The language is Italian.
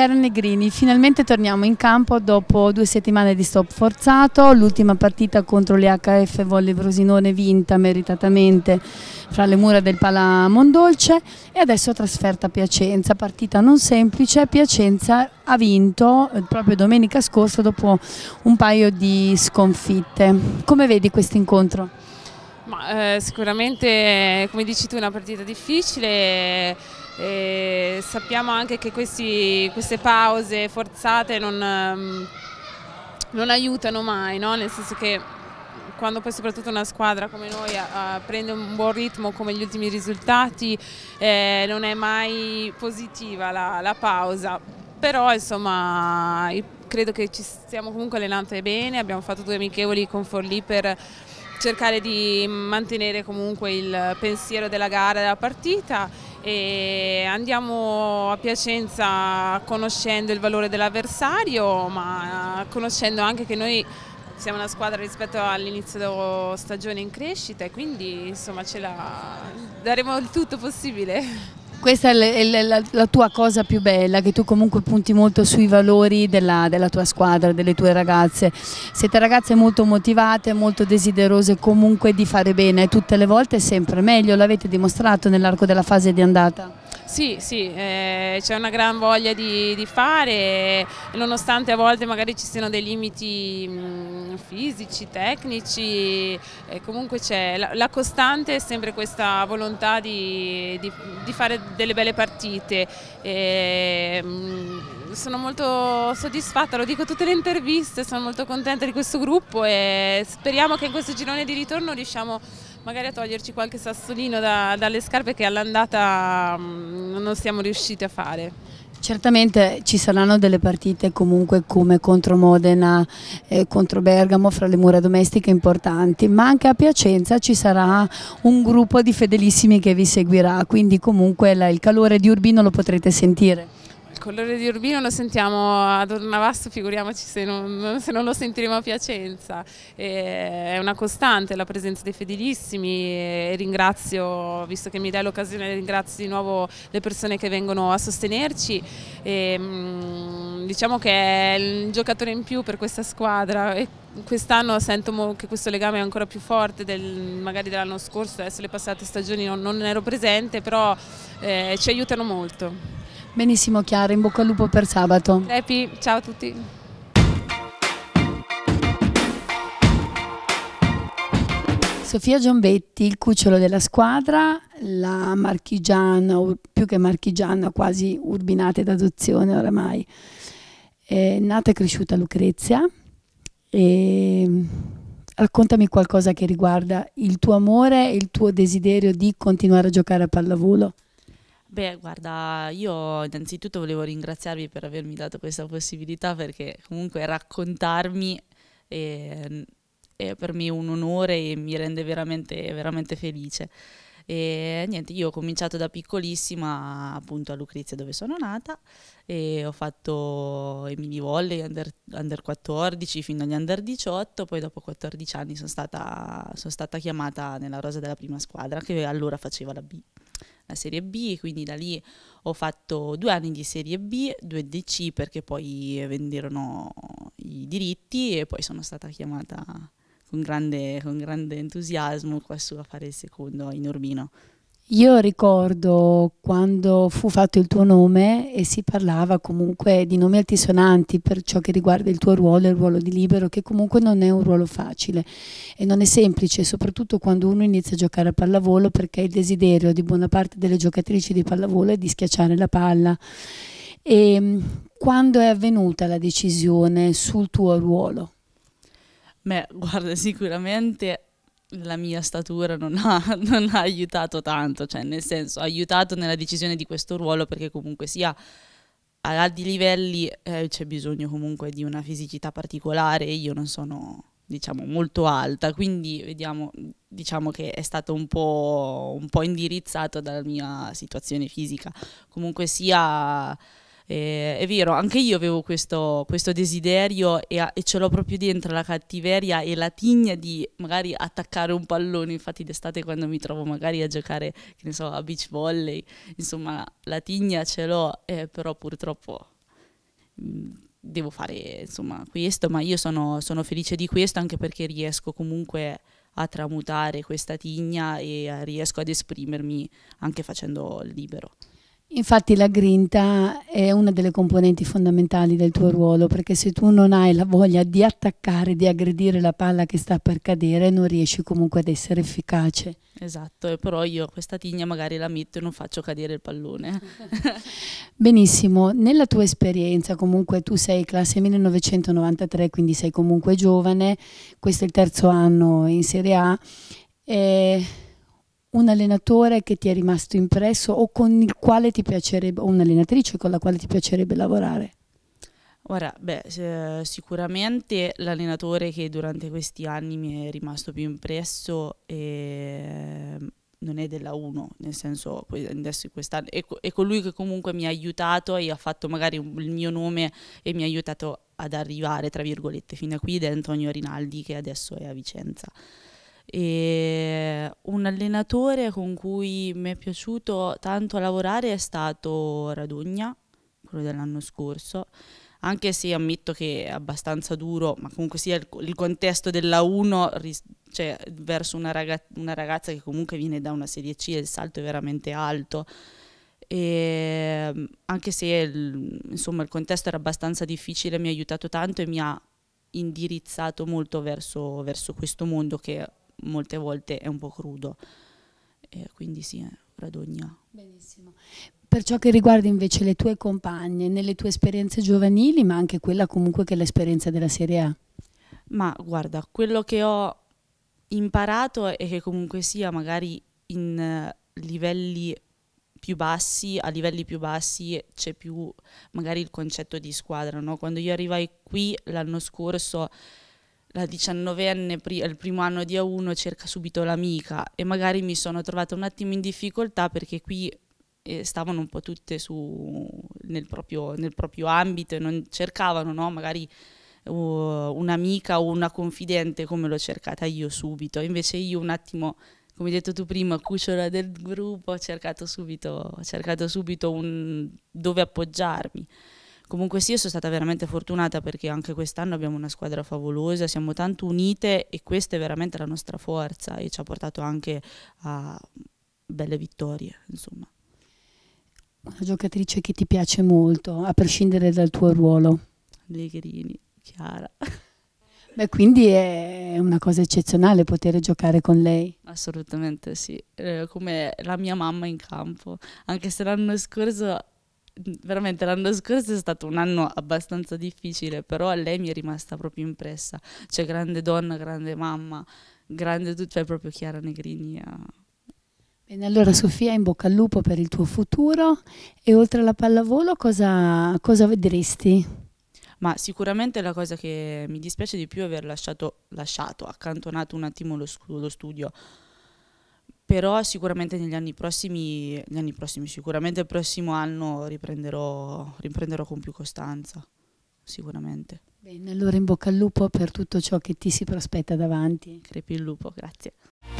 Chiara Negrini, finalmente torniamo in campo dopo due settimane di stop forzato, l'ultima partita contro le HF Volle Brosinone vinta meritatamente fra le mura del Pala Mondolce e adesso trasferta a Piacenza, partita non semplice, Piacenza ha vinto eh, proprio domenica scorsa dopo un paio di sconfitte. Come vedi questo incontro? Ma, eh, sicuramente, come dici tu, è una partita difficile e sappiamo anche che questi, queste pause forzate non, ehm, non aiutano mai, no? nel senso che quando poi soprattutto una squadra come noi uh, prende un buon ritmo come gli ultimi risultati eh, non è mai positiva la, la pausa, però insomma credo che ci stiamo comunque allenando bene, abbiamo fatto due amichevoli con Forlì per cercare di mantenere comunque il pensiero della gara, della partita e andiamo a Piacenza conoscendo il valore dell'avversario ma conoscendo anche che noi siamo una squadra rispetto all'inizio stagione in crescita e quindi insomma ce la daremo il tutto possibile. Questa è la, la, la, tua cosa più bella, che tu comunque punti molto sui valori della, della, tua squadra, delle tue ragazze. Siete ragazze molto motivate, molto desiderose comunque di fare bene, tutte le volte sempre meglio, l'avete dimostrato nell'arco della fase di andata. Sì, sì, eh, c'è una gran voglia di, di, fare, nonostante a volte magari ci siano dei limiti mh, mm, fisici, tecnici, eh, comunque c'è la, la, costante è sempre questa volontà di, di, di fare delle belle partite. Eh, mh, mm, sono molto soddisfatta, lo dico tutte le interviste, sono molto contenta di questo gruppo e speriamo che in questo girone di ritorno riusciamo a magari a toglierci qualche sassolino da, dalle scarpe che all'andata mm, non siamo riusciti a fare. Certamente ci saranno delle partite comunque come contro Modena, eh, contro Bergamo, fra le mura domestiche importanti, ma anche a Piacenza ci sarà un gruppo di fedelissimi che vi seguirà, quindi comunque la, il calore di Urbino lo potrete sentire colore di Urbino lo sentiamo ad Ornavasto, figuriamoci se non, se non lo sentiremo a Piacenza. E è una costante la presenza dei fedelissimi e ringrazio, visto che mi dai l'occasione, ringrazio di nuovo le persone che vengono a sostenerci. E, mm, diciamo che è il giocatore in più per questa squadra e quest'anno sento che questo legame è ancora più forte del, magari dell'anno scorso, adesso le passate stagioni non, non ero presente, però eh, ci aiutano molto. Benissimo Chiara, in bocca al lupo per sabato. Happy, ciao a tutti. Sofia Giombetti, il cucciolo della squadra, la marchigiana, più che marchigiana, quasi urbinata d'adozione oramai. È nata e cresciuta a Lucrezia. E raccontami qualcosa che riguarda il tuo amore e il tuo desiderio di continuare a giocare a pallavolo. Beh, guarda, io innanzitutto volevo ringraziarvi per avermi dato questa possibilità perché comunque raccontarmi è, ehm, è per me un onore e mi rende veramente, veramente felice. E niente, io ho cominciato da piccolissima appunto a Lucrezia dove sono nata e ho fatto i mini volley under, under, 14 fino agli under 18, poi dopo 14 anni sono stata, sono stata chiamata nella rosa della prima squadra che allora faceva la B la Serie B, quindi da lì ho fatto due anni di Serie B, due DC perché poi venderono i diritti e poi sono stata chiamata con grande, con grande entusiasmo qua su a fare il secondo in Urbino. Io ricordo quando fu fatto il tuo nome e si parlava comunque di nomi altisonanti per ciò che riguarda il tuo ruolo e il ruolo di libero, che comunque non è un ruolo facile e non è semplice, soprattutto quando uno inizia a giocare a pallavolo perché il desiderio di buona parte delle giocatrici di pallavolo è di schiacciare la palla. E ehm, quando è avvenuta la decisione sul tuo ruolo? Beh, guarda, sicuramente la mia statura non ha, non ha, aiutato tanto, cioè nel senso ha aiutato nella decisione di questo ruolo perché comunque sia ad alti livelli eh, c'è bisogno comunque di una fisicità particolare e io non sono diciamo molto alta, quindi vediamo diciamo che è stato un po', un po indirizzato dalla mia situazione fisica. Comunque sia eh, è vero, anche io avevo questo, questo desiderio e, a, e, ce l'ho proprio dentro la cattiveria e la tigna di magari attaccare un pallone. Infatti, d'estate, quando mi trovo magari a giocare, che ne so, a beach volley, insomma, la tigna ce l'ho, eh, però purtroppo. Mh, mm, devo fare insomma questo, ma io sono, sono, felice di questo anche perché riesco comunque a tramutare questa tigna e eh, riesco ad esprimermi anche facendo il libero. Infatti la grinta è una delle componenti fondamentali del tuo ruolo, perché se tu non hai la voglia di attaccare, di aggredire la palla che sta per cadere, non riesci comunque ad essere efficace. Esatto, però io questa tigna magari la metto e non faccio cadere il pallone. Benissimo, nella tua esperienza comunque tu sei classe 1993, quindi sei comunque giovane, questo è il terzo anno in Serie A. E un allenatore che ti è rimasto impresso o con il quale ti piacerebbe, o un'allenatrice con la quale ti piacerebbe lavorare? Ora, beh, sicuramente l'allenatore che durante questi anni mi è rimasto più impresso è... Ehm, non è della 1, nel senso adesso quest'anno è colui che comunque mi ha aiutato e ha fatto magari il mio nome e mi ha aiutato ad arrivare, tra virgolette, fino a qui ed è Antonio Rinaldi che adesso è a Vicenza. E un allenatore con cui mi è piaciuto tanto lavorare è stato Radugna, quello dell'anno scorso, anche se ammetto che è abbastanza duro, ma comunque sia il, il contesto della 1 cioè, verso una, raga- una, ragazza che comunque viene da una serie C il salto è veramente alto. E, ehm, anche se il, insomma, il contesto era abbastanza difficile, mi ha aiutato tanto e mi ha indirizzato molto verso, verso questo mondo che molte volte è un po' crudo. Eh, quindi sì, eh, Radogna. Benissimo. Per ciò che riguarda invece le tue compagne, nelle tue esperienze giovanili, ma anche quella comunque che è l'esperienza della Serie A? Ma guarda, quello che ho imparato è che comunque sia magari in eh, livelli più bassi, a livelli più bassi c'è più magari il concetto di squadra, no? Quando io arrivai qui l'anno scorso la diciannovenne pri- al primo anno di A1 cerca subito l'amica e magari mi sono trovata un attimo in difficoltà perché qui eh, stavano un po' tutte su, nel, proprio, nel proprio ambito e non cercavano no? magari uh, un'amica o una confidente come l'ho cercata io subito. Invece io un attimo, come hai detto tu prima, cucciola del gruppo, ho cercato subito, ho cercato subito un, dove appoggiarmi. Comunque sì, io sono stata veramente fortunata perché anche quest'anno abbiamo una squadra favolosa, siamo tanto unite e questa è veramente la nostra forza e ci ha portato anche a belle vittorie, insomma. Una giocatrice che ti piace molto, a prescindere dal tuo ruolo. Legherini, Chiara. Beh, quindi è una cosa eccezionale poter giocare con lei. Assolutamente sì, eh, come la mia mamma in campo, anche se l'anno scorso veramente l'anno scorso è stato un anno abbastanza difficile, però a lei mi è rimasta proprio impressa. Cioè, grande donna, grande mamma, grande tutto, cioè proprio Chiara Negrini. Eh. Bene, allora Sofia, in bocca al lupo per il tuo futuro e oltre alla pallavolo cosa, cosa vedresti? ma sicuramente la cosa che mi dispiace di più è aver lasciato, lasciato accantonato un attimo lo, lo studio però sicuramente negli anni prossimi, negli anni prossimi sicuramente il prossimo anno riprenderò, riprenderò con più costanza, sicuramente. Bene, allora in bocca al lupo per tutto ciò che ti si prospetta davanti. Crepi il lupo, grazie.